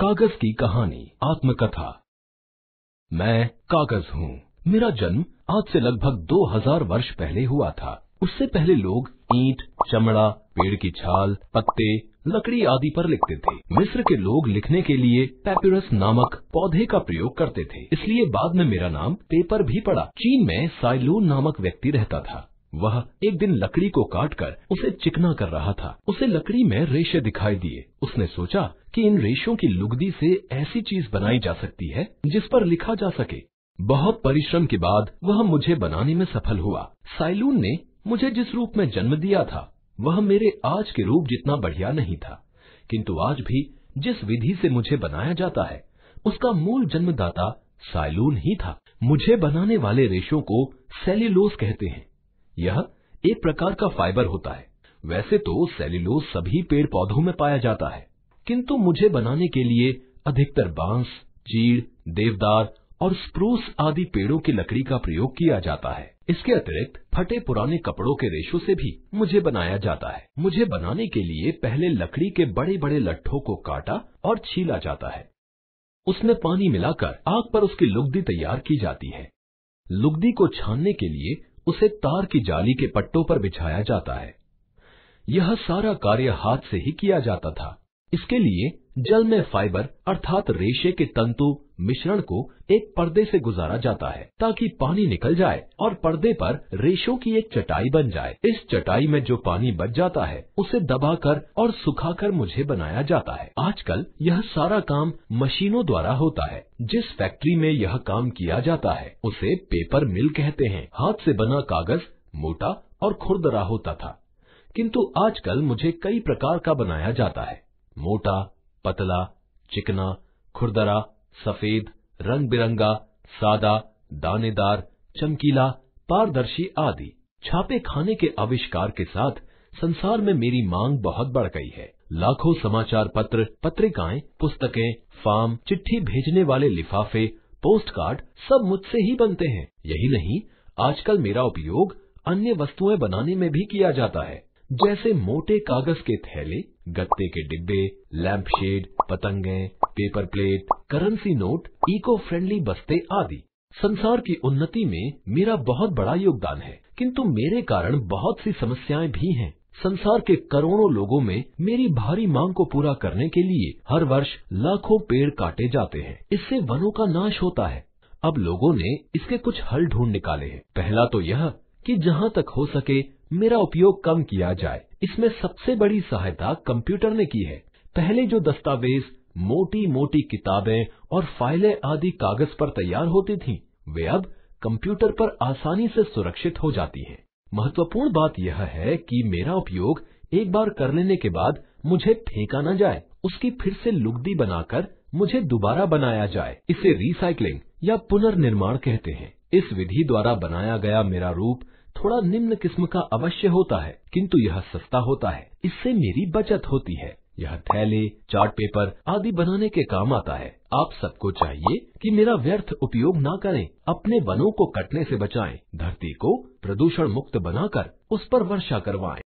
कागज की कहानी आत्मकथा मैं कागज हूँ मेरा जन्म आज से लगभग 2000 वर्ष पहले हुआ था उससे पहले लोग ईंट चमड़ा पेड़ की छाल पत्ते लकड़ी आदि पर लिखते थे मिस्र के लोग लिखने के लिए पेपरस नामक पौधे का प्रयोग करते थे इसलिए बाद में मेरा नाम पेपर भी पड़ा चीन में साइलून नामक व्यक्ति रहता था वह एक दिन लकड़ी को काटकर उसे चिकना कर रहा था उसे लकड़ी में रेशे दिखाई दिए उसने सोचा कि इन रेशों की लुगदी से ऐसी चीज बनाई जा सकती है जिस पर लिखा जा सके बहुत परिश्रम के बाद वह मुझे बनाने में सफल हुआ साइलून ने मुझे जिस रूप में जन्म दिया था वह मेरे आज के रूप जितना बढ़िया नहीं था किंतु आज भी जिस विधि से मुझे बनाया जाता है उसका मूल जन्मदाता साइलून ही था मुझे बनाने वाले रेशों को सेल्यूलोस कहते हैं यह एक प्रकार का फाइबर होता है वैसे तो सेल्यूलोज सभी पेड़ पौधों में पाया जाता है किंतु मुझे बनाने के लिए अधिकतर बांस चीड़ देवदार और स्प्रूस आदि पेड़ों की लकड़ी का प्रयोग किया जाता है इसके अतिरिक्त फटे पुराने कपड़ों के रेशों से भी मुझे बनाया जाता है मुझे बनाने के लिए पहले लकड़ी के बड़े बड़े लट्ठों को काटा और छीला जाता है उसमें पानी मिलाकर आग पर उसकी लुगदी तैयार की जाती है लुगदी को छानने के लिए उसे तार की जाली के पट्टों पर बिछाया जाता है यह सारा कार्य हाथ से ही किया जाता था इसके लिए जल में फाइबर अर्थात रेशे के तंतु मिश्रण को एक पर्दे से गुजारा जाता है ताकि पानी निकल जाए और पर्दे पर रेशों की एक चटाई बन जाए इस चटाई में जो पानी बच जाता है उसे दबाकर और सुखाकर मुझे बनाया जाता है आजकल यह सारा काम मशीनों द्वारा होता है जिस फैक्ट्री में यह काम किया जाता है उसे पेपर मिल कहते हैं हाथ से बना कागज मोटा और खुरदरा होता था किंतु आजकल मुझे कई प्रकार का बनाया जाता है मोटा पतला चिकना खुरदरा सफेद रंग बिरंगा सादा दानेदार चमकीला पारदर्शी आदि छापे खाने के आविष्कार के साथ संसार में मेरी मांग बहुत बढ़ गई है लाखों समाचार पत्र पत्रिकाएं पुस्तकें फार्म चिट्ठी भेजने वाले लिफाफे पोस्ट कार्ड सब मुझसे ही बनते हैं यही नहीं आजकल मेरा उपयोग अन्य वस्तुएं बनाने में भी किया जाता है जैसे मोटे कागज के थैले गत्ते के डिब्बे लैंप शेड पतंगे paper plate currency note eco friendly बस्ते आदि संसार की उन्नति में मेरा बहुत बड़ा योगदान है किंतु मेरे कारण बहुत सी समस्याएं भी हैं संसार के करोड़ों लोगों में मेरी भारी मांग को पूरा करने के लिए हर वर्ष लाखों पेड़ काटे जाते हैं इससे वनों का नाश होता है अब लोगों ने इसके कुछ हल ढूंढ निकाले हैं पहला तो यह कि जहां तक हो सके मेरा उपयोग कम किया जाए इसमें सबसे बड़ी सहायता कंप्यूटर ने की है पहले जो दस्तावेज मोटी मोटी किताबें और फाइलें आदि कागज पर तैयार होती थीं, वे अब कंप्यूटर पर आसानी से सुरक्षित हो जाती हैं। महत्वपूर्ण बात यह है कि मेरा उपयोग एक बार कर लेने के बाद मुझे फेंका न जाए उसकी फिर से लुगदी बनाकर मुझे दोबारा बनाया जाए इसे रिसाइकलिंग या पुनर्निर्माण कहते हैं इस विधि द्वारा बनाया गया मेरा रूप थोड़ा निम्न किस्म का अवश्य होता है किंतु यह सस्ता होता है इससे मेरी बचत होती है यह थैले चार्ट पेपर आदि बनाने के काम आता है आप सबको चाहिए कि मेरा व्यर्थ उपयोग ना करें अपने वनों को कटने से बचाएं, धरती को प्रदूषण मुक्त बनाकर उस पर वर्षा करवाएं।